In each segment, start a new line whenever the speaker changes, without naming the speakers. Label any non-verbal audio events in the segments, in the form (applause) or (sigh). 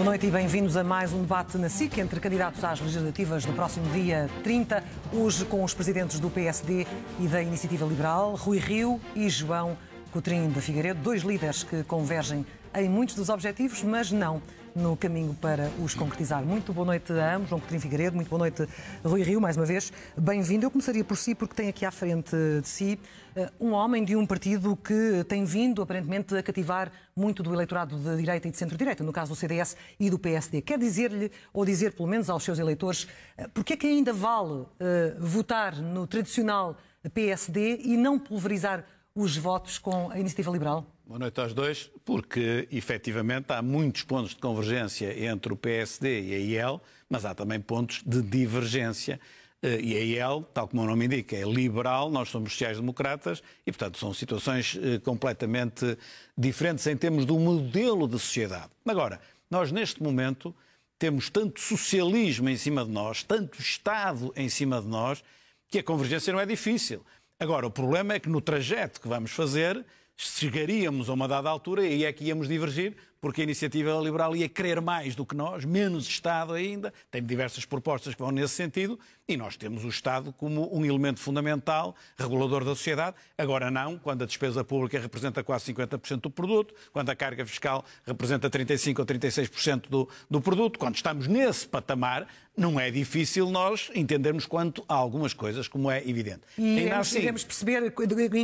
Boa noite e bem-vindos a mais um debate na SIC entre candidatos às legislativas do próximo dia 30, hoje com os presidentes do PSD e da Iniciativa Liberal, Rui Rio e João Coutrinho da Figueiredo, dois líderes que convergem em muitos dos objetivos, mas não no caminho para os concretizar. Muito boa noite a ambos, João Coutinho Figueiredo, muito boa noite Rui Rio, mais uma vez. Bem-vindo. Eu começaria por si, porque tem aqui à frente de si eh, um homem de um partido que tem vindo, aparentemente, a cativar muito do eleitorado de direita e de centro-direita, no caso do CDS e do PSD. Quer dizer-lhe, ou dizer pelo menos aos seus eleitores, eh, porque é que ainda vale eh, votar no tradicional PSD e não pulverizar os votos com a iniciativa liberal?
Boa noite aos dois, porque efetivamente há muitos pontos de convergência entre o PSD e a IEL, mas há também pontos de divergência. Eh, e a IEL, tal como o nome indica, é liberal, nós somos sociais-democratas e, portanto, são situações eh, completamente diferentes em termos do modelo de sociedade. Agora, nós neste momento temos tanto socialismo em cima de nós, tanto Estado em cima de nós, que a convergência não é difícil. Agora, o problema é que no trajeto que vamos fazer chegaríamos a uma dada altura e é que íamos divergir, porque a iniciativa liberal ia querer mais do que nós, menos Estado ainda, tem diversas propostas que vão nesse sentido, e nós temos o Estado como um elemento fundamental, regulador da sociedade, agora não, quando a despesa pública representa quase 50% do produto, quando a carga fiscal representa 35% ou 36% do, do produto, quando estamos nesse patamar, não é difícil nós entendermos quanto a algumas coisas, como é
evidente. E Ainda iremos, assim, iremos perceber em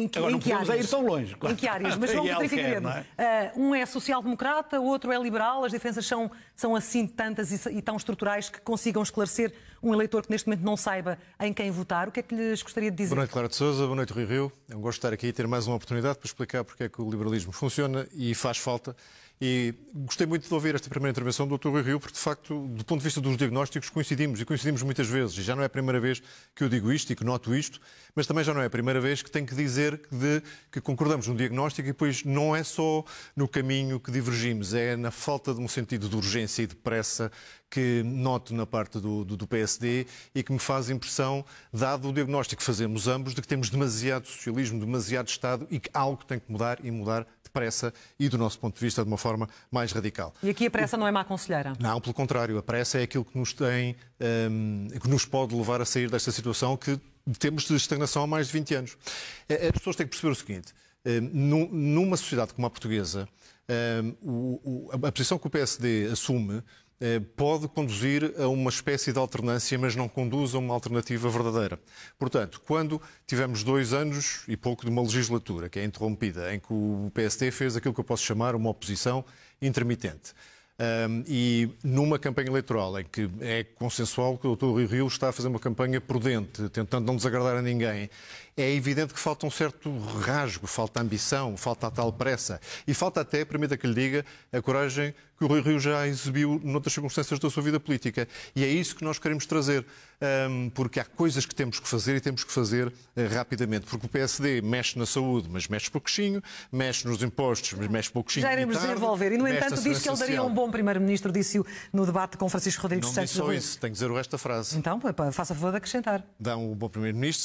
que, Agora, em que é áreas. ir tão longe. Em que áreas, mas (laughs) vamos verificar. É? Uh, um é social-democrata, democrata, o outro é liberal, as diferenças são, são assim tantas e, e, tão estruturais que consigam esclarecer um eleitor que neste momento não saiba em quem votar. O que é que lhes gostaria de dizer? Boa noite,
Clara de Souza, boa noite, Rui Rio. É um gosto estar aqui e ter mais uma oportunidade para explicar porque é que o liberalismo funciona e faz falta. E gostei muito de ouvir esta primeira intervenção do Dr. Rui Rio, porque, de facto, do ponto de vista dos diagnósticos, coincidimos, e coincidimos muitas vezes. E já não é a primeira vez que eu digo isto e que noto isto, mas também já não é a primeira vez que tenho que dizer que, de, que concordamos no diagnóstico e depois não é só no caminho que divergimos, é na falta de um sentido de urgência e de pressa que noto na parte do, do, do PSD e que me faz impressão, dado o diagnóstico que fazemos ambos, de que temos demasiado socialismo, demasiado Estado e que algo tem que mudar e mudar pressa e, do nosso ponto de vista, de uma forma mais radical.
E aqui a pressa o... não é má conselheira?
Não, pelo contrário, a pressa é aquilo que nos tem, um, que nos pode levar a sair desta situação que temos de estagnação há mais de 20 anos. As pessoas têm que perceber o seguinte: um, numa sociedade como a portuguesa, um, a posição que o PSD assume eh, pode conduzir a uma espécie de alternância, mas não conduz a uma alternativa verdadeira. Portanto, quando tivemos dois anos e pouco de uma legislatura que é interrompida, em que o PST fez aquilo que eu posso chamar uma oposição intermitente, e numa campanha eleitoral em que é consensual que o Dr. Rui Rio está a fazer uma campanha prudente, tentando não desagradar a ninguém, é evidente que falta um certo rasgo, falta ambição, falta a tal pressa e falta até, permita é que lhe diga, a coragem que o Rui Rio já exibiu noutras circunstâncias da sua vida política. E é isso que nós queremos trazer, hum, porque há coisas que temos que fazer e temos que fazer eh, rapidamente. Porque o PSD mexe na saúde, mas mexe pouquinho, mexe nos impostos, mas mexe pouquinho. Já iremos desenvolver. E, no entanto, diz que ele daria um
bom primeiro-ministro, disse-o no debate com Francisco Rodrigues Santos. Não só isso,
tenho que dizer o resto da frase. Então,
é faça favor de acrescentar.
Dá um bom primeiro-ministro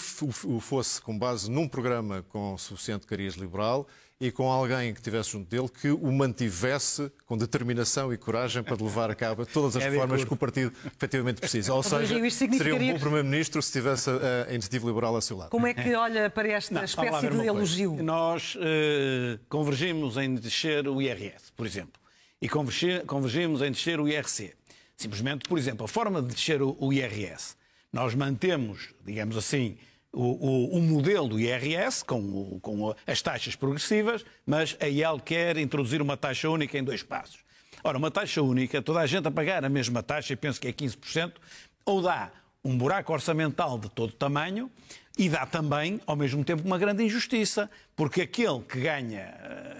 se o o fosse com base num programa com suficiente cariz liberal e com alguém que estivesse junto dele que o mantivesse com determinação e coragem para levar a cabo todas as é reformas que o partido efetivamente precisa. Ou seja, seria um bom primeiro-ministro se tivesse a, iniciativa liberal a seu lado.
Como é que é. olha para esta Não, espécie de elogio? Coisa.
Nós eh,
convergimos em descer o IRS, por exemplo, e convergimos em descer o IRC. Simplesmente, por exemplo, a forma de descer o IRS. Nós mantemos, digamos assim, o, o, o, modelo IRS, com, com as taxas progressivas, mas a IEL quer introduzir uma taxa única em dois passos. Ora, uma taxa única, toda a gente a pagar a mesma taxa, e penso que é 15%, ou dá um buraco orçamental de todo tamanho, e dá também, ao mesmo tempo, uma grande injustiça, porque aquele que ganha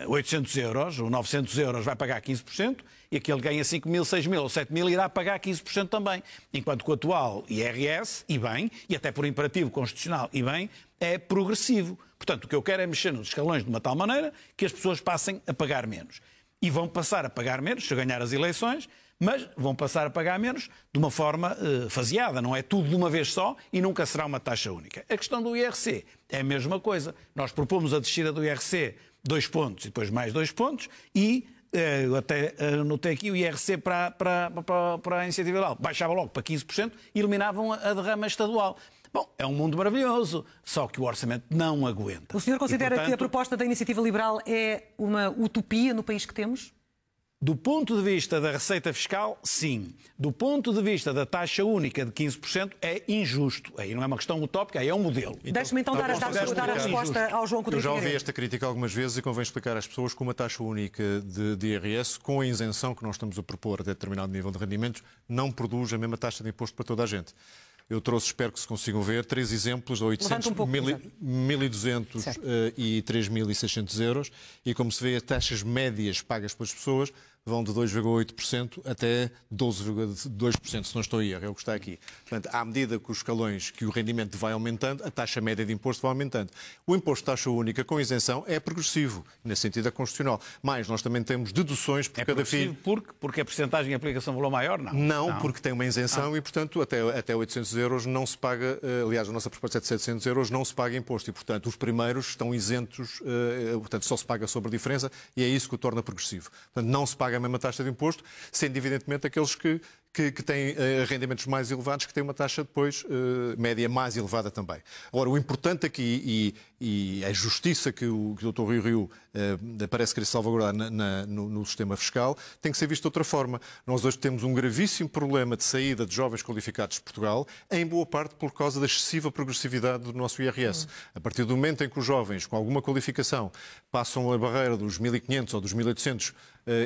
800 eh, euros ou 900 euros vai pagar 15% e aquele que ganha 5 mil, 6 mil ou 7 mil irá pagar 15% também. Enquanto que o atual IRS, e bem, e até por imperativo constitucional, e bem, é progressivo. Portanto, o que eu quero é mexer nos escalões de uma tal maneira que as pessoas passem a pagar menos. E vão passar a pagar menos, se eu ganhar as eleições, mas vão passar a pagar menos de uma forma eh, faseada, não é tudo de uma vez só e nunca será uma taxa única. A questão do IRC é a mesma coisa. Nós propomos a descida do IRC dois pontos e depois mais dois pontos e eh, eu até eh, anotei aqui o IRC para, para, para, para a iniciativa liberal. Baixava logo para 15% e eliminavam a derrama estadual. Bom, é um mundo maravilhoso, só que o orçamento não aguenta. O senhor considera e, portanto, que a
proposta da iniciativa liberal é uma utopia no país que temos?
Do ponto de vista da receita fiscal, sim. Do ponto de vista da taxa única de 15%, é injusto. Aí não é uma questão utópica, aí é
um modelo. Então, Deixe-me então tá dar, dar, dar, a resposta
ao João Coutinho Eu já ouvi
esta crítica algumas vezes e convém explicar às pessoas que uma taxa única de, de IRS, com a isenção que nós estamos a propor até determinado nível de rendimentos, não produz a mesma taxa de imposto para toda a gente. Eu trouxe, espero que se consigam ver, três exemplos de 800, um pouco, 1.200 uh, e 3.600 eh, euros. E como se vê, as taxas médias pagas pelas pessoas vão de 2,8% até 12,2%, se não estou a erro, é o que está aqui. Portanto, à medida que os escalões, que o rendimento vai aumentando, a taxa média de imposto vai aumentando. O imposto de taxa única com isenção é progressivo, nesse sentido é constitucional. Mas nós também temos deduções por é cada filho. Porque, porque a porcentagem de aplicação valor maior, não? Não, não. porque tem uma isenção ah. e, portanto, até, até 800 euros não se paga, eh, aliás, a nossa proposta é de 700 euros, não se paga imposto e, portanto, os primeiros estão isentos, eh, eh, portanto, só se paga sobre a diferença e é isso que o torna progressivo. Portanto, não se paga paga a mesma taxa de imposto, sendo evidentemente aqueles que que, que têm uh, rendimentos mais elevados, que têm uma taxa depois uh, média mais elevada também. Agora, o importante aqui, e, e a é justiça que o, que o Dr. Rui Rio uh, eh, parece querer salvaguardar na, na, no, no, sistema fiscal, tem que ser visto de outra forma. Nós hoje temos um gravíssimo problema de saída de jovens qualificados de Portugal, em boa parte por causa da excessiva progressividade do nosso IRS. A partir do momento em que os jovens com alguma qualificação passam a barreira dos 1.500 ou dos 1.800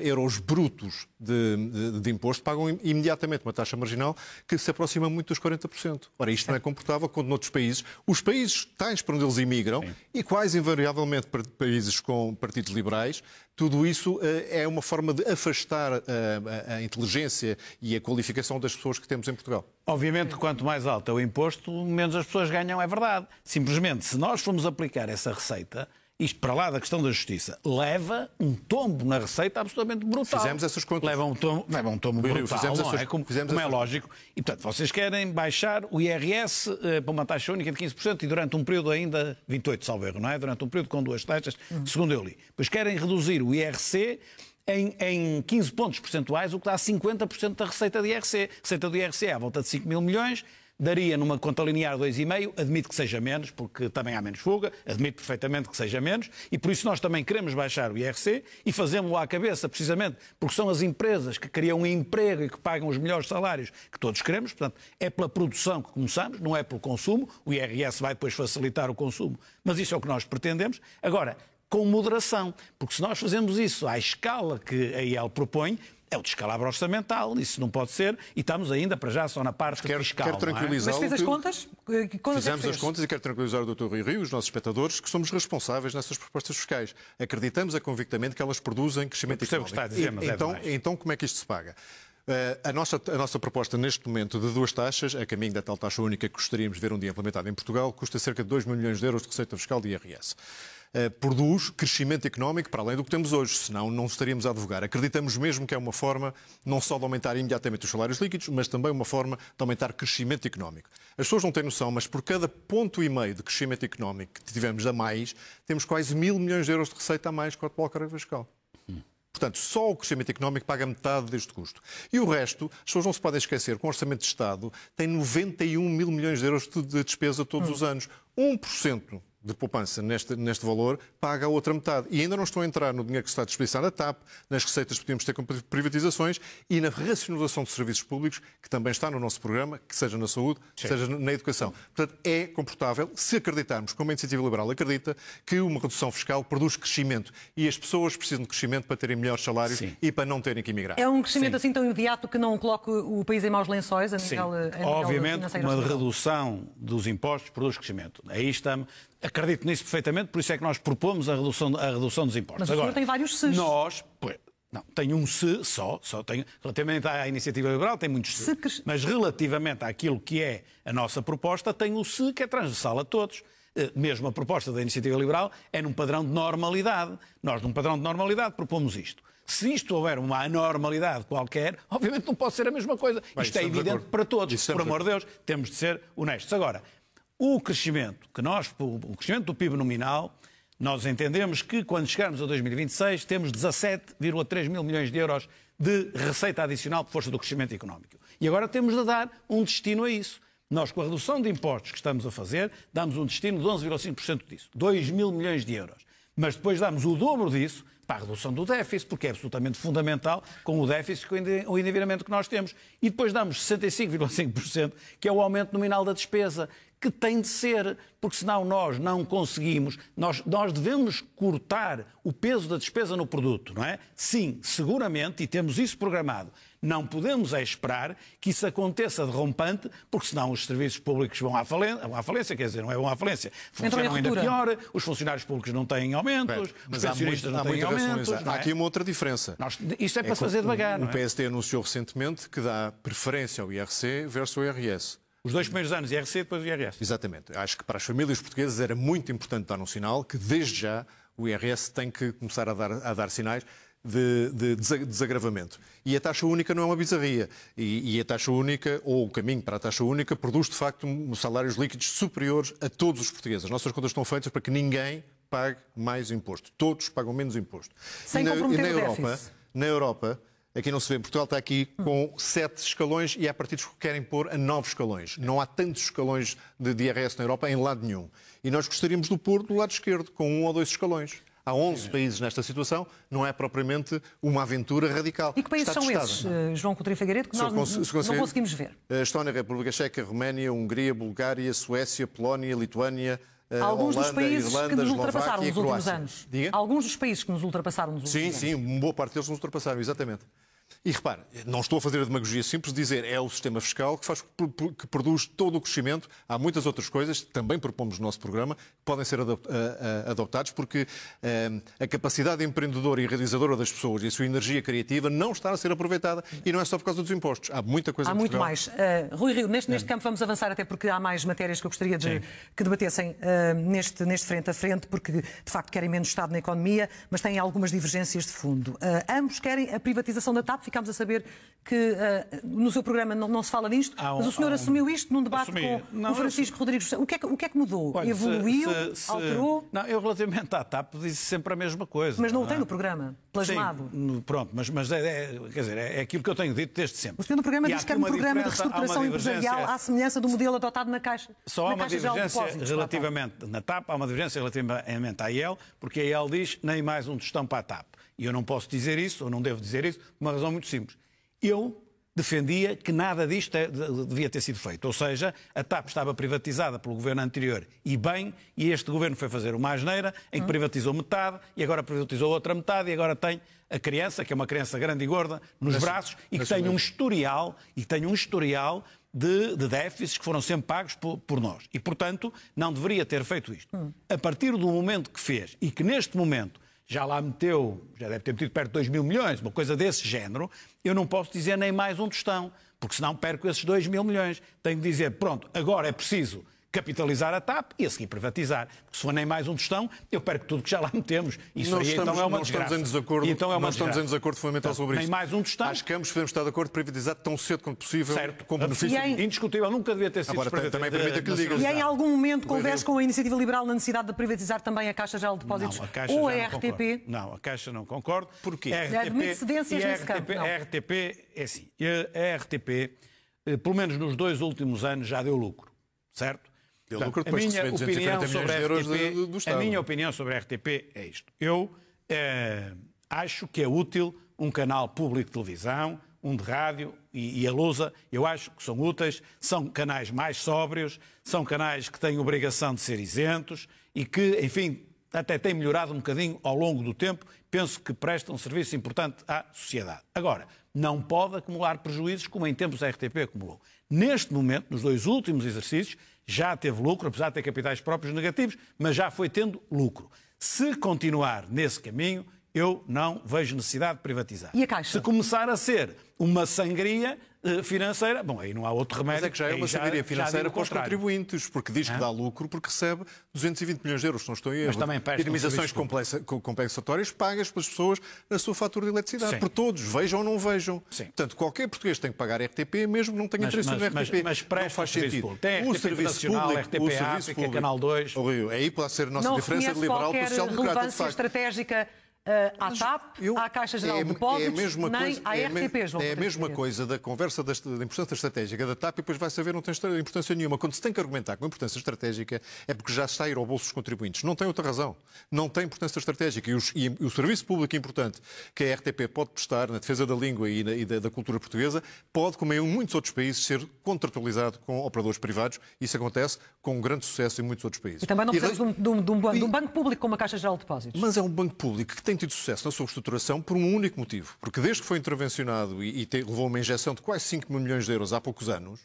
euros brutos de, de, de imposto, pagam imediatamente imediatamente uma taxa marginal que se aproxima muito dos 40%. Ora, isto não é comportável quando noutros países, os países tais para onde eles imigram, Sim. e quase invariavelmente países com partidos liberais, tudo isso eh, é uma forma de afastar a, eh, a, a, inteligência e a qualificação das pessoas que temos em Portugal.
Obviamente, quanto mais alto é o imposto, menos as pessoas ganham, é verdade. Simplesmente, se nós formos aplicar essa receita, isto para lá da questão da justiça, leva um tombo na receita absolutamente brutal. Fizemos essas contas. Leva um tombo, leva um tombo brutal, fizemos não é? Como, fizemos como é lógico. E, portanto, vocês querem baixar o IRS eh, para uma taxa única de 15% e durante um período ainda, 28, salvo erro, não é? Durante um período com duas taxas, uhum. segundo eu li. Pois querem reduzir o IRC em, em 15 pontos percentuais, o que dá 50% da receita do IRC. A receita do IRC é à volta de 5 mil milhões, daria numa conta linear 2,5, admito que seja menos, porque também há menos fuga, admito perfeitamente que seja menos, e por isso nós também queremos baixar o IRC e fazemos-lo à cabeça, precisamente porque são as empresas que criam emprego e que pagam os melhores salários que todos queremos, portanto, é pela produção que começamos, não é pelo consumo, o IRS vai depois facilitar o consumo, mas isso é o que nós pretendemos. Agora, com moderação, porque se nós fazemos isso à escala que a IEL propõe, é o descalabro orçamental, isso não pode ser,
e estamos ainda para
já só na parte quero, fiscal. Quero tranquilizar é? Mas fez as
contas? É Fizemos é as contas
e quero tranquilizar o Dr. Rui Rio, os nossos espectadores, que somos responsáveis nessas propostas fiscais. Acreditamos a convictamente que elas produzem crescimento económico. Está a dizer, mas é então, é então como é que isto se paga? Uh, a, nossa, a nossa proposta neste momento de duas taxas, a caminho da tal taxa única que gostaríamos de ver um dia implementada em Portugal, custa cerca de 2 milhões de euros de receita fiscal de IRS. Eh, produz crescimento económico para além do que temos hoje, senão não estaríamos a advogar. Acreditamos mesmo que é uma forma não só de aumentar imediatamente os salários líquidos, mas também uma forma de aumentar crescimento económico. As pessoas não têm noção, mas por cada ponto e meio de crescimento económico que tivemos a mais, temos quase mil milhões de euros de receita a mais com a atual carga fiscal. Portanto, só o crescimento económico paga metade deste custo. E o resto, as pessoas não se podem esquecer, com o Orçamento de Estado tem 91 mil milhões de euros de despesa todos hum. os anos. 1% de poupança neste, neste valor, paga a outra metade. E ainda não estão a entrar no dinheiro que se está a desperdiçar na TAP, nas receitas que podíamos ter com privatizações e na racionalização de serviços públicos, que também está no nosso programa, que seja na saúde, Sim. seja na educação. Portanto, é comportável, se acreditarmos, como a Iniciativa Liberal acredita, que uma redução fiscal produz crescimento e as pessoas precisam de crescimento para terem melhores salários Sim. e para não terem que emigrar. É um crescimento Sim.
assim tão imediato que não coloque o país em maus lençóis a nível, Sim. A nível Obviamente, uma
redução dos impostos produz crescimento.
Aí estamos Acredito nisso perfeitamente, por isso é que nós propomos a redução, a redução dos impostos. Mas o Agora, senhor tem
vários se. Nós,
pois, não, tem um se só, só tem, relativamente à iniciativa liberal tem muitos se, se, mas relativamente àquilo que é a nossa proposta, tem o se que é transversal a todos. Eh, mesmo a proposta da iniciativa liberal é num padrão de normalidade. Nós, num padrão de normalidade, propomos isto. Se isto houver uma anormalidade qualquer, obviamente não pode ser a mesma coisa. Bem, isto é evidente para todos. Por amor de Deus, temos de ser honestos. Agora, o crescimento, que nós, o crescimento do PIB nominal, nós entendemos que quando chegarmos a 2026 temos 17,3 mil milhões de euros de receita adicional por força do crescimento económico. E agora temos de dar um destino a isso. Nós, com a redução de impostos que estamos a fazer, damos um destino de 11,5% disso, 2 mil milhões de euros. Mas depois damos o dobro disso para a redução do déficit, porque é absolutamente fundamental com o déficit e o endividamento que nós temos. E depois damos 65,5%, que é o aumento nominal da despesa que tem de ser, porque senão nós não conseguimos, nós, nós devemos cortar o peso da despesa no produto, não é? Sim, seguramente, e temos isso programado. Não podemos é esperar que isso aconteça de rompante, porque senão os serviços públicos vão à falência, vão à falência quer dizer, não é vão à falência. Funcionam ainda pior, os funcionários públicos não têm aumentos, Bem, os pensionistas muito, não têm aumentos. Não é? Há aqui
uma outra diferença. Nós, isto é, é para fazer devagar. O, o é? PST anunciou recentemente que dá preferência ao IRC versus ao IRS. Os dois primeiros anos IRC, depois o IRS. Exatamente. Acho que para as famílias portuguesas era muito importante dar um sinal que, desde já, o IRS tem que começar a dar, a dar sinais. De, de, desagravamento. E a taxa única não é uma bizarria. E, e, a taxa única, ou o caminho para a taxa única, produz de facto salários líquidos superiores a todos os portugueses. As nossas contas estão feitas para que ninguém pague mais imposto. Todos pagam menos imposto. Sem e na, e na Europa, na Europa Aqui é não se vê. Portugal está aqui com sete escalões e há partidos que querem pôr a nove escalões. Não há tantos escalões de, DRS IRS na Europa em lado nenhum. E nós gostaríamos de pôr do lado esquerdo, com um ou dois escalões. Há 11 países nesta situação, não é propriamente uma aventura radical. E que países são esses,
eh, João Coutinho Figueiredo, que nós não conseguimos ver?
Eh, Estónia, República Checa, Roménia, Hungria, Bulgária, Suécia, Polónia, Lituânia, eh, alguns Holanda, dos países Irlanda, que nos ultrapassaram nos últimos anos.
Diga? Alguns dos países que nos ultrapassaram
nos últimos sim, anos. Sim, sim, uma boa parte deles nos ultrapassaram, exatamente. E repare, não estou a fazer a demagogia simples dizer é o sistema fiscal que, faz, que produz todo o crescimento. Há muitas outras coisas, também propomos no nosso programa, que podem ser adoptados, porque eh, a capacidade empreendedora e realizadora das pessoas e a sua energia criativa não está a ser aproveitada. E não é só por causa dos impostos. Há muita
coisa Há muito mais. Uh, Rui Rio, neste, neste campo vamos avançar até porque há mais matérias que eu gostaria de Sim. que debatessem uh, neste, neste frente a frente, porque de facto querem menos Estado na economia, mas têm algumas divergências de fundo. Uh, ambos querem a privatização da TAP TAP, ficámos a saber que uh, no seu programa não, não se fala disto, um, mas o senhor um, assumiu isto num debate assumi. com não, o Francisco eu... Rodrigues. O que é que, o que, é que mudou? Olha, Evoluiu? Se, se, alterou?
Não, eu relativamente à TAP disse sempre a mesma coisa. Mas não, não o tem é? no programa, plasmado. Sim, pronto, mas, mas é, é, quer dizer, é, é aquilo que eu tenho dito desde sempre. O senhor no programa e diz que é um programa de reestruturação empresarial à
semelhança do modelo adotado na Caixa. Só há uma divergência
relativamente na TAP, há uma divergência relativamente à IEL, porque a IEL diz nem mais um tostão para a TAP e eu não posso dizer isso, ou não devo dizer isso, por uma razão muito simples. Eu defendia que nada disto é, devia ter sido feito. Ou seja, a TAP estava privatizada pelo governo anterior e bem, e este governo foi fazer uma asneira em que hum. privatizou metade e agora privatizou outra metade e agora tem a criança, que é uma criança grande e gorda, nos braços e que tem mesmo. um historial, e tem um historial de, de déficits que foram sempre pagos por, por, nós. E, portanto, não deveria ter feito isto. Hum. A partir do momento que fez e que neste momento já lá meteu, já deve ter metido perto de 2 mil milhões, uma coisa desse género, eu não posso dizer nem mais um tostão, porque senão perco esses 2 mil milhões. Tenho de dizer, pronto, agora é preciso capitalizar a TAP e a seguir privatizar. Porque se for nem mais um tostão, eu perco tudo que já lá metemos. Isso não aí então, estamos, então é uma desgraça. Estamos em desacordo, então é uma não desgraça. estamos em desacordo fundamental então, sobre isso. Nem
mais um tostão. Acho que ambos podemos estar de acordo privatizar tão cedo quanto possível, certo. com benefício. Em... Indiscutível, nunca devia ter sido Agora, também permita que lhe diga. E em
algum momento converso com a Iniciativa Liberal na necessidade de privatizar também a Caixa Geral de Depósitos não, a ou a RTP?
Não, a Caixa não concordo. Porquê? Admite é cedências nesse campo. A RTP é assim. A RTP, eh, pelo menos nos dois últimos anos, já deu lucro, certo? depois a minha opinião sobre a RTP, do, do A minha opinião sobre a RTP é isto. Eu eh, acho que é útil um canal público de televisão, um de rádio e, e, a Lusa, eu acho que são úteis, são canais mais sóbrios, são canais que têm obrigação de ser isentos e que, enfim, até têm melhorado um bocadinho ao longo do tempo, penso que prestam um serviço importante à sociedade. Agora, não pode acumular prejuízos como em tempos a RTP acumulou. Neste momento, nos dois últimos exercícios, já teve lucro, apesar de ter capitais próprios negativos, mas já foi tendo lucro. Se continuar nesse caminho, eu não vejo necessidade de privatizar. E a Caixa? Se começar a ser uma sangria, eh, financeira, bom, aí não há outro remédio. Mas é que já é uma sabedoria financeira para os
contribuintes, porque diz que dá lucro porque recebe 220 milhões de euros, se não estou em erro. Mas também presta Indemnizações compensatórias pagas pelas pessoas na sua fatura de eletricidade, Sim. por todos, vejam ou não vejam. Sim. Portanto, qualquer português tem que pagar RTP, mesmo que não tenha mas, interesse mas, no RTP. Mas, mas não faz sentido. Tem o serviço público, RTP o serviço África, público. Canal 2. É aí pode ser a nossa não diferença de liberal para social-democrata, de facto.
estratégica ah, à TAP, eu, à Caixa Geral é, de é Depósitos, é nem à é RTP, João É a mesma
coisa da conversa da, da, importância estratégica da TAP e depois vai saber não tem importância nenhuma. Quando se tem que argumentar com importância estratégica é porque já está a ir ao bolso dos contribuintes. Não tem outra razão. Não tem importância estratégica. E, os, e o serviço público importante que a RTP pode prestar na defesa da língua e, na, e da, da, cultura portuguesa pode, como em muitos outros países, ser contratualizado com operadores privados. Isso acontece com grande sucesso em muitos outros países. E também não precisamos
e... de, um, de, um, de, um,
banco público como a Caixa Geral de Depósitos. Mas é um banco público que tem tido sucesso na sua estruturação por um único motivo. Porque desde que foi intervencionado e, e te, levou uma injeção de quase 5 mil milhões de euros há poucos anos,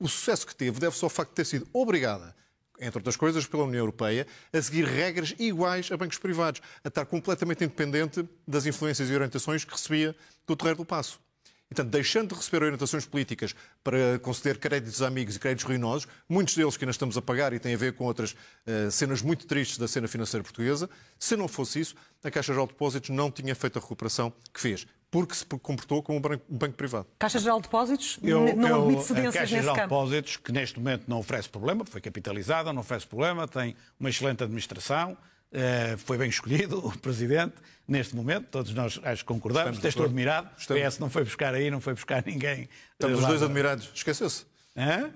o sucesso que teve deve-se ao facto de ter sido obrigada entre outras coisas, pela União Europeia, a seguir regras iguais a bancos privados, a estar completamente independente das influências e orientações que recebia do Terreiro do Passo. Portanto, deixando de receber orientações políticas para conceder créditos a amigos e créditos ruinosos, muitos deles que ainda estamos a pagar e têm a ver com outras uh, cenas muito tristes da cena financeira portuguesa, se não fosse isso, a Caixa Geral de Depósitos não tinha feito a recuperação que fez porque se comportou como um banco privado.
Caixa Geral de Depósitos eu, não admite cedências nesse campo. A Caixa Geral de
Depósitos, que neste momento não oferece problema, foi capitalizada, não oferece
problema, tem uma excelente administração, eh, foi bem escolhido o presidente, neste momento, todos nós acho que concordamos, estamos estou admirado, o PS não foi buscar aí, não foi buscar ninguém. Estamos os dois
admirados, esqueceu-se.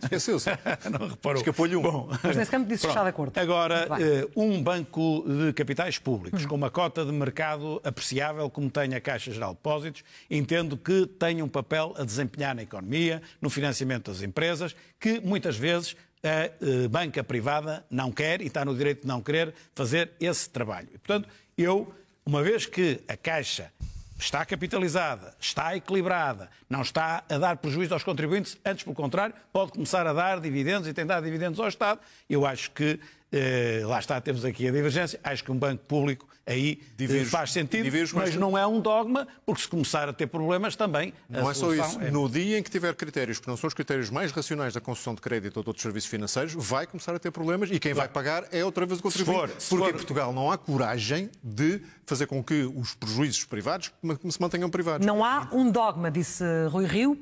Esqueceu-se. (laughs) não reparou. Escapou-lhe um. Bom, Mas nesse campo disse fechado acordo. Agora, eh,
um banco de capitais públicos hum. com uma cota de mercado apreciável, como tem a Caixa Geral de Depósitos, entendo que tem um papel a desempenhar na economia, no financiamento das empresas, que muitas vezes a é, eh, banca privada não quer e está no direito de não querer fazer esse trabalho. E, portanto, eu, uma vez que a Caixa está capitalizada, está equilibrada, não está a dar prejuízo aos contribuintes, antes, pelo contrário, pode começar a dar dividendos e tem dado dividendos ao Estado, eu acho que eh, lá está, temos aqui a divergência. Acho que um banco público aí eh, faz sentido, mas, mas não é um dogma, porque se começar a ter problemas também. Não é só isso. É... No
dia em que tiver critérios que não são os critérios mais racionais da concessão de crédito ou de outros serviços financeiros, vai começar a ter problemas e quem claro. vai pagar é outra vez o contribuinte. porque for... em Portugal não há coragem de fazer com que os
prejuízos privados se mantenham privados. Não há um dogma, disse Rui Rio,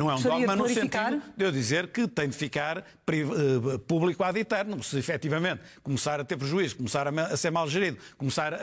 não é um dogma no sentido
de eu dizer que tem de ficar eh, público ad eterno, se efetivamente começar a ter prejuízo, começar a ser mal gerido, começar a,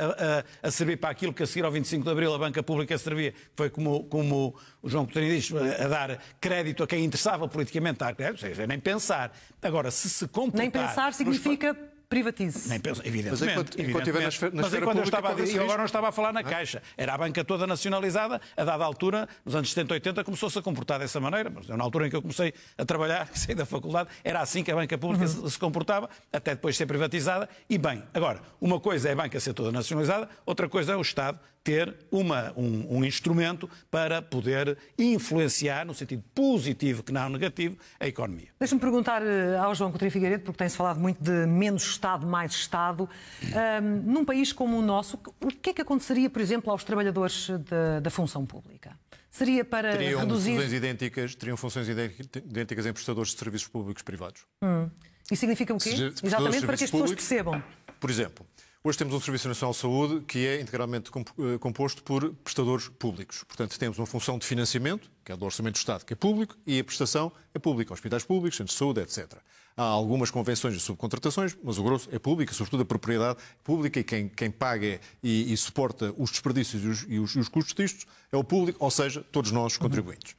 a, a servir para aquilo que a seguir ao 25 de Abril a banca pública servia, foi como, como o João Coutinho diz, eh, a dar crédito a quem interessava politicamente dar crédito, ou seja, nem pensar. Agora, se se comportar... Nem pensar significa...
Nos privatize-se. Nem penso, evidentemente. Mas é enquanto, evidentemente, enquanto na mas enquanto eu, estava, eu agora não
estava a falar na ah. Caixa. Era a banca toda nacionalizada, a dada altura, nos anos 70, 80, começou-se a comportar dessa maneira. Mas na altura em que eu comecei a trabalhar, (laughs) saí da faculdade, era assim que a banca pública uhum. se comportava, até depois ser privatizada. E bem, agora, uma coisa é a banca ser toda nacionalizada, outra coisa é o Estado ter uma, um, um, instrumento para poder influenciar, no sentido positivo que não negativo, a economia.
Deixa-me perguntar eh, ao João Coutinho Figueiredo, porque tem-se falado muito de menos Estado, mais Estado. Um, num país como o nosso, o que é que aconteceria, por exemplo, aos trabalhadores da, da função pública? Seria para teriam reduzir... Funções
idênticas, teriam funções idênticas em prestadores de serviços públicos privados.
Hum. E significa o quê? Se, Exatamente para que as pessoas percebam.
Por exemplo, Hoje temos um Serviço Nacional de Saúde que é integralmente eh, composto por prestadores públicos. Portanto, temos uma função de financiamento, que é do Orçamento do Estado, que é público, e a prestação é pública, hospitais públicos, centros de saúde, etc. Há algumas convenções de subcontratações, mas o grosso é público, sobretudo a propriedade é pública, e quem, quem paga e, e suporta os desperdícios e os, e, os, e os, custos disto é o público, ou seja, todos nós, os uhum. contribuintes.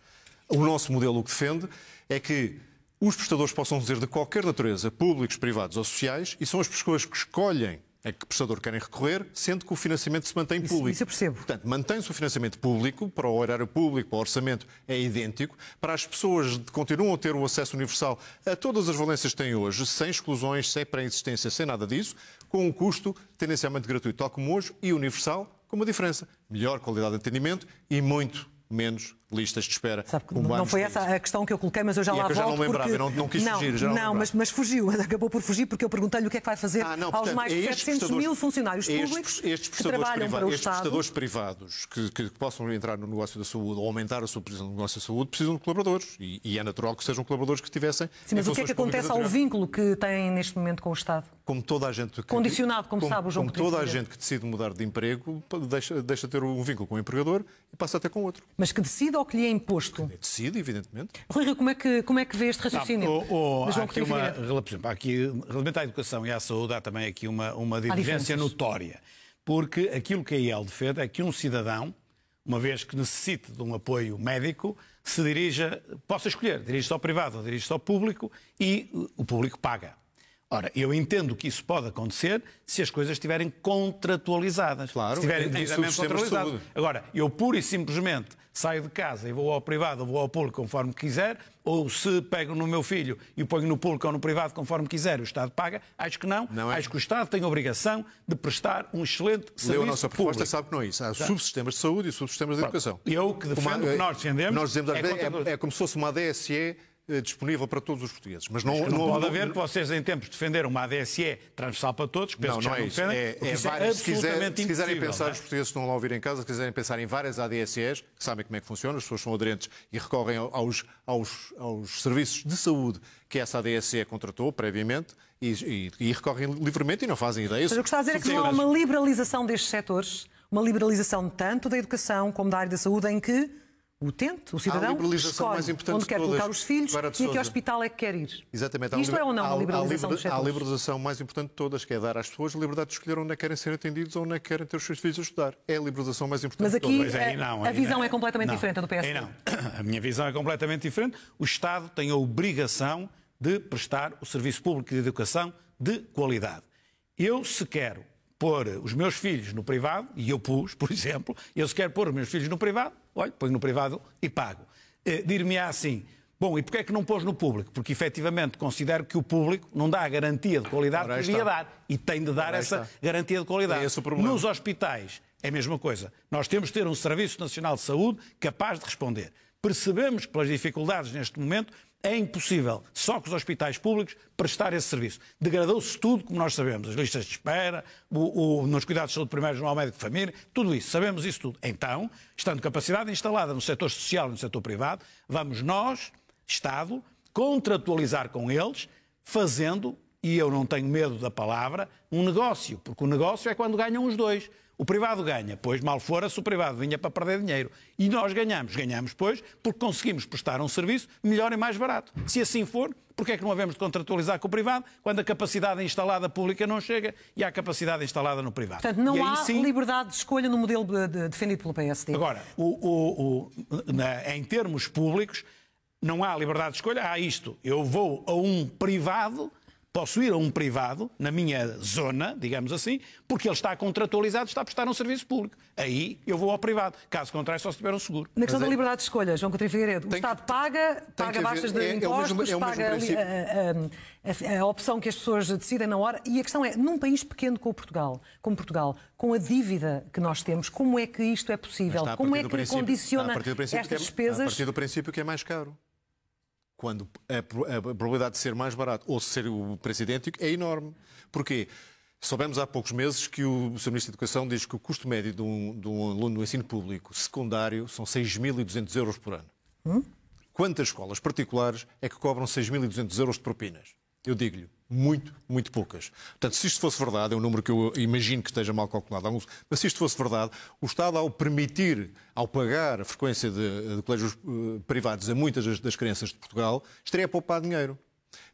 O nosso modelo o que defende é que os prestadores possam ser de qualquer natureza, públicos, privados ou sociais, e são as pessoas que escolhem a é que prestador querem recorrer, sendo que o financiamento se mantém público. Isso eu percebo. Portanto, mantém-se o financiamento público, para o horário público, para o orçamento é idêntico, para as pessoas continuam a ter o acesso universal a todas as valências que têm hoje, sem exclusões, sem pré-existência, sem nada disso, com um custo tendencialmente gratuito, tal como hoje, e universal, com uma diferença, melhor qualidade de atendimento e muito menos listas de espera. Sabe, não foi essa
a questão que eu coloquei, mas eu já e é lá é que eu já volto. Já não lembrava, porque... eu não, não quis não, fugir. não, não mas, mas, fugiu, acabou por fugir porque eu perguntei-lhe o que é que vai fazer ah, não, portanto, aos mais de é 700 mil funcionários é públicos estes que trabalham privados, para o estes Estado. Estes prestadores
privados que, que, possam entrar no negócio da saúde ou aumentar a sua posição no negócio da saúde precisam de colaboradores e, e é natural que sejam colaboradores que tivessem. Sim, mas o que é que acontece ao
vínculo que têm neste momento com o Estado?
Como toda a gente
que, Condicionado, como, como sabe o João Como toda a gente que
decide mudar de emprego, deixa, de ter
um vínculo com o empregador e passa até com outro. Mas que decida ou que lhe é imposto? Decide, evidentemente. Rui Rio, como é que, como é que vê este raciocínio? Não, há aqui
uma, aqui, relativamente à educação e à saúde, há também aqui uma, uma divergência notória. Porque aquilo que a IEL defende é que um cidadão, uma vez que necessite de um apoio médico, se dirija, possa escolher, dirige-se ao privado ou dirige-se ao público e o público paga. Ora, eu entendo que isso pode acontecer se as coisas estiverem contratualizadas. Claro, se estiverem devidamente é, é, é contratualizadas. Agora, eu pura e simplesmente saio de casa e vou ao privado ou vou ao público conforme quiser, ou se pego no meu filho e o ponho no público ou no privado conforme quiser, o Estado paga, acho que não. não é. Acho que o Estado tem a obrigação de prestar um excelente serviço Leu a nossa proposta, público. sabe que não
é isso. Há Exato. subsistemas de saúde e
subsistemas de Pronto. educação. Eu que defendo que nós defendemos... Nós dizemos, é, é,
é como se fosse uma DSE eh, disponível para todos os portugueses. Mas não, mas não, não pode não, haver que
vocês em tempos defenderam uma ADSE transversal para todos, que não, é não é-, é isso. É, é, é várias, se, quiser, se quiserem pensar, é? os
portugueses estão lá a ouvir em casa, se quiserem pensar em várias ADSEs, que sabem como é que funciona, as pessoas são aderentes e recorrem aos, aos, aos serviços de saúde que essa ADSE contratou previamente, e, e, e, recorrem livremente e não fazem ideia. Mas o que está a dizer é que não há uma
liberalização destes setores, uma liberalização tanto da educação como da área da saúde, em que o utente, o cidadão, escolhe onde quer colocar os filhos e a que hospital é que quer ir.
Exatamente. Há Isto é ou não há, uma liberalização há, dos setores? Há a liberalização mais importante de todas, que é dar às pessoas a liberdade de escolher onde é que querem ser atendidos ou onde é que querem ter os seus filhos a estudar. É a liberalização mais importante
Mas aqui de todas. A, eh, não, a visão não, é completamente não, diferente do PSD.
Não.
A minha visão é completamente diferente. O Estado tem a obrigação de prestar o serviço público de educação de qualidade. Eu, se quero pôr os meus filhos no privado, e eu pus, por exemplo, eu se quero pôr os meus filhos no privado, olha, ponho no privado e pago. Eh, dir-me-á assim, Bom, e porquê é que não pôs no público? Porque efetivamente considero que o público não dá a garantia de qualidade que devia dar. E tem de dar essa garantia de qualidade. É esse o problema. Nos hospitais é a mesma coisa. Nós temos de ter um Serviço Nacional de Saúde capaz de responder. Percebemos que pelas dificuldades neste momento é impossível, só com os hospitais públicos, prestar esse serviço. Degradou-se tudo, como nós sabemos, as listas de espera, o, o, nos cuidados de saúde primários no médico de família, tudo isso, sabemos isso tudo. Então, estando capacidade instalada no setor social e no setor privado, vamos nós, Estado, contratualizar com eles, fazendo e eu não tenho medo da palavra, um negócio, porque o negócio é quando ganham os dois. O privado ganha, pois mal fora se o privado vinha para perder dinheiro. E nós ganhamos. Ganhamos, pois, porque conseguimos prestar um serviço melhor e mais barato. Se assim for, porquê é que não havemos de contratualizar com o privado quando a capacidade instalada pública não chega e há capacidade instalada no privado? Portanto, não há sim...
liberdade de escolha no modelo
defendido pelo PSD. Agora, o, o, o, na, em termos públicos, não há liberdade de escolha, há isto. Eu vou a um privado ir a um privado, na minha zona, digamos assim, porque ele está contratualizado, está a prestar um serviço público. Aí eu vou ao privado. Caso contrário, só se tiver um seguro. Na questão é... da
liberdade de escolha, João Coutinho Figueiredo, o Estado que, paga, paga baixas de é, é impostos, é mesmo, paga a, a, a, a, opção que as pessoas decidem na hora. E a questão é, num país pequeno como Portugal, como Portugal, com a dívida que nós temos, como é que isto é possível? Como é que condiciona estas despesas? É- a partir
do princípio que é mais caro quando a, probabilidade de ser mais barato ou ser o preço idêntico é enorme. Porquê? Soubemos há poucos meses que o, o Sr. Ministro da Educação diz que o custo médio de um, de um aluno no ensino público secundário são 6.200 euros por ano. Hum? Quantas escolas particulares é que cobram 6.200 euros de propinas? Eu digo-lhe, muito, muito poucas. Portanto, se isto fosse verdade, é um número que eu imagino que esteja mal calculado, mas se isto fosse verdade, o Estado, ao permitir, ao pagar a frequência de, de colégios eh, privados a muitas das, das crianças de Portugal, estaria a poupar dinheiro.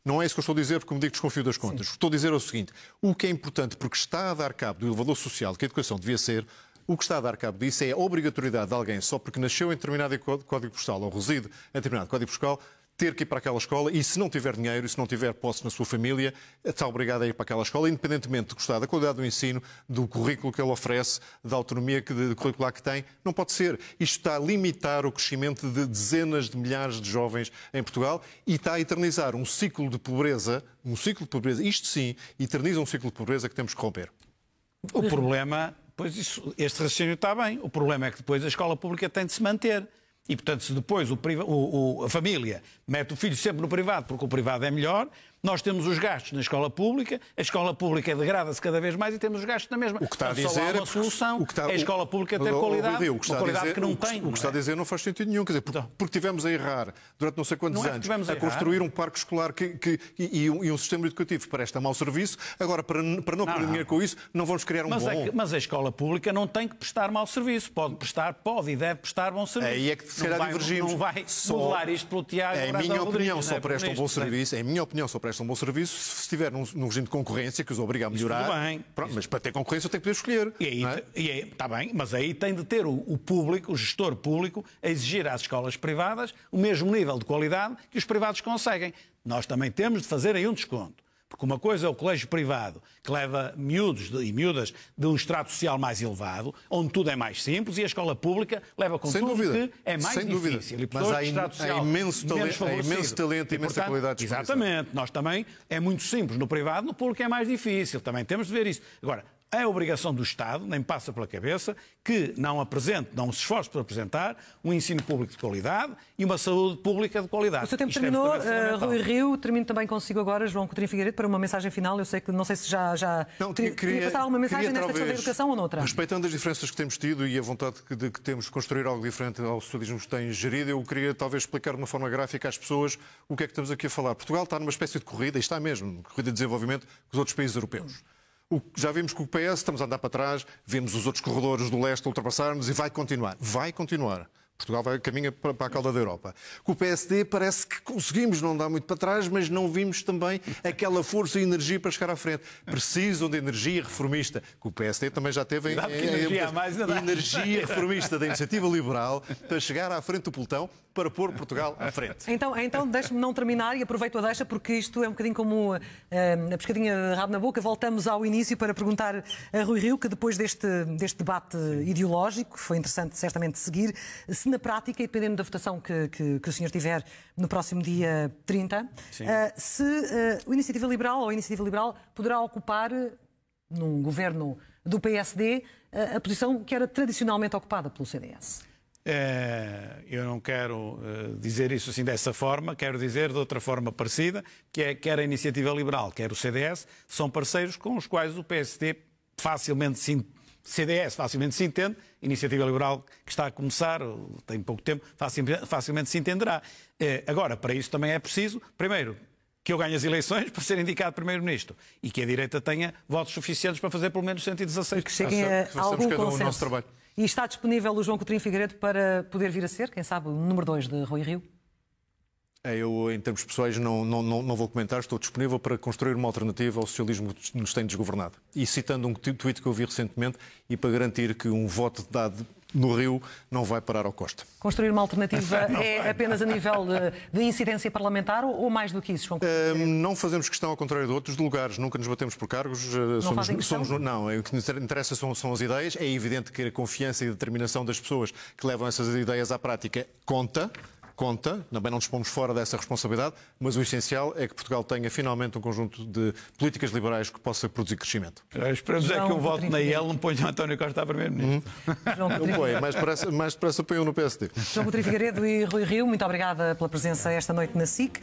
Não é isso que eu estou a dizer, porque me digo que desconfio das contas. Sim. Estou a dizer é o seguinte: o que é importante, porque está a dar cabo do elevador social que a educação devia ser, o que está a dar cabo disso é a obrigatoriedade de alguém, só porque nasceu em determinado código postal ou reside em determinado código postal, ter que ir para aquela escola e se não tiver dinheiro e se não tiver posse na sua família, está obrigado a ir para aquela escola, independentemente de gostar da qualidade do ensino, do currículo que ele oferece, da autonomia que, de, de curricular que tem. Não pode ser. Isto está a limitar o crescimento de dezenas de milhares de jovens em Portugal e está a eternizar um ciclo de pobreza, um ciclo de pobreza, isto sim, eterniza um ciclo de pobreza que temos que romper. O problema, pois isso, este raciocínio está bem, o
problema é que depois a escola pública tem de se manter. E, portanto, se depois o, o, a família mete o filho sempre no privado, porque o privado é melhor. Nós temos os gastos na escola pública, a escola pública degrada-se cada vez mais e temos os gastos na mesma. O que está a dizer há uma solução,
está, é a escola pública ter o, qualidade, o que está uma qualidade dizer, que não o que, tem. O que está é? a dizer não faz sentido nenhum, quer dizer, porque, então. porque tivemos a errar durante não sei quantos não é anos a, a construir um parque escolar que, que e, e, um, e, um, sistema educativo para este mau serviço, agora para, para não, não perder dinheiro com isso, não vamos criar um mas bom. É que,
mas a escola pública não tem que prestar mau serviço, pode prestar, pode e deve prestar bom serviço. Aí é que se calhar divergimos. Não vai modelar isto pelo teatro. É minha opinião, só é? prestam um bom é? serviço.
Em minha opinião, só prestam um bom serviço se estiver num, num regime de concorrência que os obriga a melhorar. Tudo bem. Pronto, mas para ter concorrência tem que poder escolher. E aí, é? e aí, está bem, mas aí tem de ter
o, o público, o gestor público, a exigir às escolas privadas o mesmo nível de qualidade que os privados conseguem. Nós também temos de fazer aí um desconto. Porque uma coisa é o colégio privado, que leva miúdos e miúdas de um estrato social mais elevado, onde tudo é mais simples, e a escola pública leva com Sem tudo dúvida. que é mais Sem difícil. E, Mas há, estrato social imenso, talento, imenso talento e imensa portanto, qualidade Exatamente. Nós também, é muito simples no privado, no público é mais difícil. Também temos de ver isso. Agora, é obrigação do Estado, nem passa pela cabeça, que não apresente, não se esforce para apresentar um ensino público de qualidade e uma saúde pública de qualidade. O seu tempo
Isto é terminou, é uh, Rui Rio, termino também consigo agora, João Coutinho Figueiredo, para uma mensagem final. Eu sei que não sei se já, já não, queria, queria passar alguma mensagem queria, nesta questão da educação ou noutra.
Respeitando as diferenças que temos tido e a vontade que, de que temos de construir algo diferente ao socialismo que tem gerido, eu queria talvez explicar de uma forma gráfica às pessoas o que é que estamos aqui a falar. Portugal está numa espécie de corrida, e está mesmo, corrida de desenvolvimento com os outros países europeus já vimos que o PS estamos a andar para trás, vimos os outros corredores do leste ultrapassarmos e vai continuar. Vai continuar. Portugal vai, caminha para, para a cauda da Europa. Com o PSD parece que conseguimos não dar muito para trás, mas não vimos também aquela força e energia para chegar à frente. Precisam de energia reformista, que o PSD também já teve em, em, energia, em, mais é? energia reformista da iniciativa liberal para chegar à frente do pelotão para pôr Portugal à frente.
Então, então deixe-me não terminar e aproveito a deixa, porque isto é um bocadinho como uh, a pescadinha de rabo na boca. Voltamos ao início para perguntar a Rui Rio, que depois deste, deste debate ideológico, foi interessante certamente seguir, se na prática, e dependendo da votação que, que, que, o senhor tiver no próximo dia 30, uh, eh, se uh, o Iniciativa Liberal ou a Iniciativa Liberal poderá ocupar, num governo do PSD, a posição que era tradicionalmente ocupada pelo CDS.
Eh, eu não quero eh, dizer isso assim dessa forma, quero dizer de outra forma parecida, que é quer a Iniciativa Liberal, quer o CDS, são parceiros com os quais o PSD facilmente se CDS facilmente se entende, Iniciativa Liberal que está a começar, tem pouco tempo, facilmente se entenderá. Eh, agora, para isso também é preciso, primeiro, que eu ganhe as eleições para ser indicado Primeiro-Ministro e que a direita tenha votos suficientes para fazer pelo menos 116. E que cheguem a, a algum consenso.
E está disponível o João Coutinho Figueiredo para poder vir a ser, quem sabe, o número 2 de Rui Rio?
É, eu, em termos pessoais, não, não, não, vou comentar. Estou disponível para construir uma alternativa ao socialismo que nos tem desgovernado. E citando um tweet que eu vi recentemente e para garantir que um voto dado no Rio não vai parar ao Costa.
Construir uma alternativa (laughs) é apenas a nível de, de, incidência parlamentar ou mais do que isso, João? Uh,
não fazemos questão, ao contrário de outros, de lugares. Nunca nos batemos por cargos. Eh, não somos, somos, Não, é, o que nos interessa são, são, as ideias. É evidente que a confiança e a determinação das pessoas que levam essas ideias à prática conta conta, também não dispomos fora dessa responsabilidade, mas o essencial é que Portugal tenha finalmente um conjunto de políticas liberais que possa produzir crescimento. Eh, esperamos é que eu voto na
IEL, não o António Costa a Primeiro-Ministro. Não hum. foi,
mas parece, mas parece no PSD. João Rodrigo
Figueiredo e Rui Rio, muito obrigada pela presença esta noite na SIC.